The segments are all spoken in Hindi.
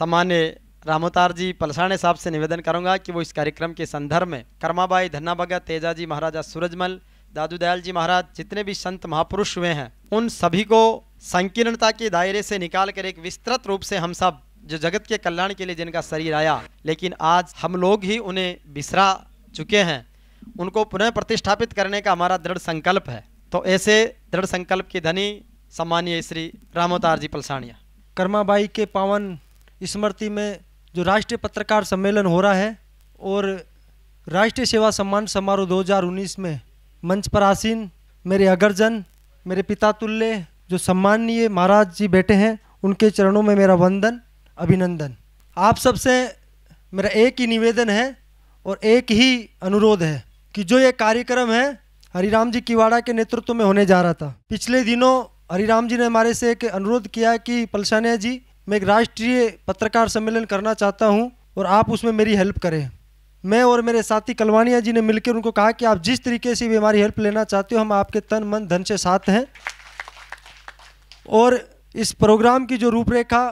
सामान्य रामोतार जी पलसाणे साहब से निवेदन करूंगा कि वो इस कार्यक्रम के संदर्भ में कर्माबाई धन्ना भगत तेजा जी महाराजा सूरजमल दादू दयाल जी महाराज जितने भी संत महापुरुष हुए हैं उन सभी को संकीर्णता के दायरे से निकाल कर एक विस्तृत रूप से हम सब जो जगत के कल्याण के लिए जिनका शरीर आया लेकिन आज हम लोग ही उन्हें बिसरा चुके हैं उनको पुनः प्रतिष्ठापित करने का हमारा दृढ़ संकल्प है तो ऐसे दृढ़ संकल्प की धनी सम्मानीय श्री रामोतार जी पलसाणिया कर्माबाई के पावन स्मृति में जो राष्ट्रीय पत्रकार सम्मेलन हो रहा है और राष्ट्रीय सेवा सम्मान समारोह 2019 में मंच पर आसीन मेरे अगरजन मेरे पिता तुल्य जो सम्माननीय महाराज जी बैठे हैं उनके चरणों में मेरा वंदन अभिनंदन आप सबसे मेरा एक ही निवेदन है और एक ही अनुरोध है कि जो ये कार्यक्रम है हरिराम जी किवाड़ा के नेतृत्व में होने जा रहा था पिछले दिनों हरिराम जी ने हमारे से एक अनुरोध किया कि पलसानिया जी मैं एक राष्ट्रीय पत्रकार सम्मेलन करना चाहता हूँ और आप उसमें मेरी हेल्प करें मैं और मेरे साथी कलवानिया जी ने मिलकर उनको कहा कि आप जिस तरीके से भी हमारी हेल्प लेना चाहते हो हम आपके तन मन धन से साथ हैं और इस प्रोग्राम की जो रूपरेखा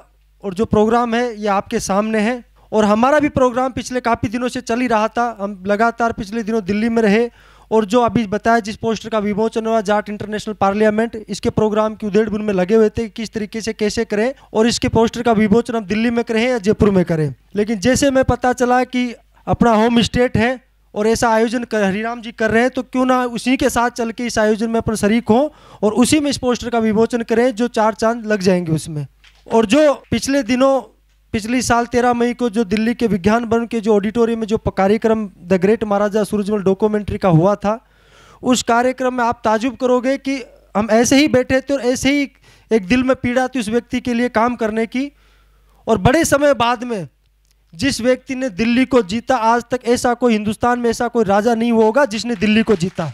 और जो प्रोग्राम है ये आपके सामने है और हमारा भी प्रोग्राम पिछले काफ़ी दिनों से चल ही रहा था हम लगातार पिछले दिनों दिल्ली में रहे और जो अभी बताया जिस पोस्टर का विमोचन हुआ जाट इंटरनेशनल पार्लियामेंट इसके प्रोग्राम की उदेड़ में लगे हुए थे किस तरीके से कैसे करें और इसके पोस्टर का विमोचन हम दिल्ली में करें या जयपुर में करें लेकिन जैसे मैं पता चला कि अपना होम स्टेट है और ऐसा आयोजन हरिराम जी कर रहे हैं तो क्यों ना उसी के साथ चल के इस आयोजन में अपन शरीक हों और उसी में इस पोस्टर का विमोचन करें जो चार चांद लग जाएंगे उसमें और जो पिछले दिनों पिछले साल तेरह मई को जो दिल्ली के विज्ञान भवन के जो ऑडिटोरियम में जो कार्यक्रम the great Maharaja Surajmal documentary का हुआ था उस कार्यक्रम में आप ताजुब करोगे कि हम ऐसे ही बैठे थे और ऐसे ही एक दिल में पीड़ा थी उस व्यक्ति के लिए काम करने की और बड़े समय बाद में जिस व्यक्ति ने दिल्ली को जीता आज तक ऐसा कोई हिंदुस्तान में ऐसा कोई राजा नहीं होगा जिसने दिल्ली को जीता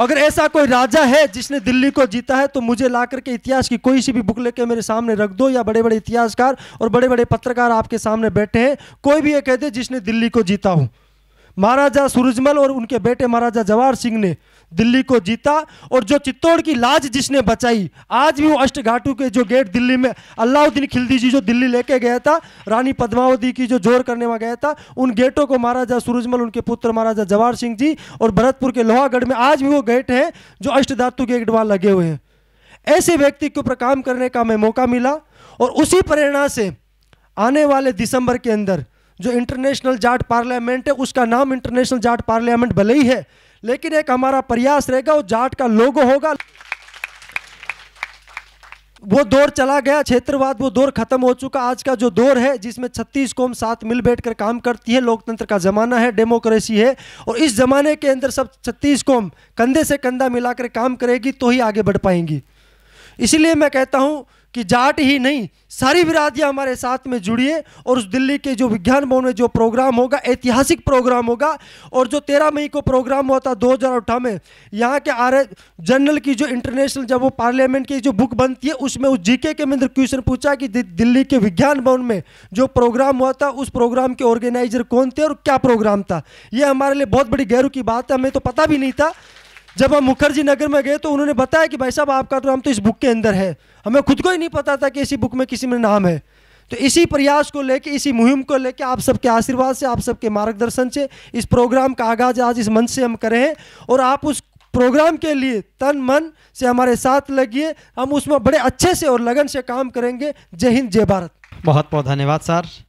अगर ऐसा कोई राजा है जिसने दिल्ली को जीता है तो मुझे ला करके इतिहास की कोई सी भी बुक लेके मेरे सामने रख दो या बड़े बड़े इतिहासकार और बड़े बड़े पत्रकार आपके सामने बैठे हैं कोई भी ये कह दे जिसने दिल्ली को जीता हूँ महाराजा सूरजमल और उनके बेटे महाराजा जवाहर सिंह ने दिल्ली को जीता और जो चित्तौड़ की लाज जिसने बचाई आज भी वो अष्ट घाटू के जो गेट दिल्ली में अलाउद्दीन खिलदी जी जो दिल्ली लेके गया था रानी पद्मावती की जो जोर करने में गया था उन गेटों को महाराजा सूरजमल उनके पुत्र महाराजा जवाहर सिंह जी और भरतपुर के लोहागढ़ में आज भी वो गेट हैं जो अष्ट धातु गेट वहाँ लगे हुए हैं ऐसे व्यक्ति के ऊपर काम करने का हमें मौका मिला और उसी प्रेरणा से आने वाले दिसंबर के अंदर जो इंटरनेशनल जाट पार्लियामेंट है उसका नाम इंटरनेशनल जाट पार्लियामेंट भले ही है लेकिन एक हमारा प्रयास रहेगा वो जाट का लोगो होगा वो दौर चला गया क्षेत्रवाद वो दौर खत्म हो चुका आज का जो दौर है जिसमें छत्तीस कौम साथ मिल बैठ कर काम करती है लोकतंत्र का ज़माना है डेमोक्रेसी है और इस ज़माने के अंदर सब छत्तीस कौम कंधे से कंधा मिलाकर काम करेगी तो ही आगे बढ़ पाएंगी इसीलिए मैं कहता हूँ कि जाट ही नहीं सारी बिरादियाँ हमारे साथ में जुड़िए और उस दिल्ली के जो विज्ञान भवन में जो प्रोग्राम होगा ऐतिहासिक प्रोग्राम होगा और जो तेरह मई को प्रोग्राम हुआ था दो हज़ार अठारह में यहाँ के आर जनरल की जो इंटरनेशनल जब वो पार्लियामेंट की जो बुक बनती है उसमें उस जीके के मंदिर क्वेश्चन पूछा कि दिल्ली के विज्ञान भवन में जो प्रोग्राम हुआ था उस प्रोग्राम के ऑर्गेनाइजर कौन थे और क्या प्रोग्राम था ये हमारे लिए बहुत बड़ी गहरू की बात है हमें तो पता भी नहीं था जब हम मुखर्जी नगर में गए तो उन्होंने बताया कि भाई साहब आपका तो नाम तो इस बुक के अंदर है हमें खुद को ही नहीं पता था कि इसी बुक में किसी में नाम है तो इसी प्रयास को लेके इसी मुहिम को लेके आप सबके आशीर्वाद से आप सबके मार्गदर्शन से इस प्रोग्राम का आगाज आज इस मंच से हम करें हैं और आप उस प्रोग्राम के लिए तन मन से हमारे साथ लगिए हम उसमें बड़े अच्छे से और लगन से काम करेंगे जय हिंद जय भारत बहुत बहुत धन्यवाद सर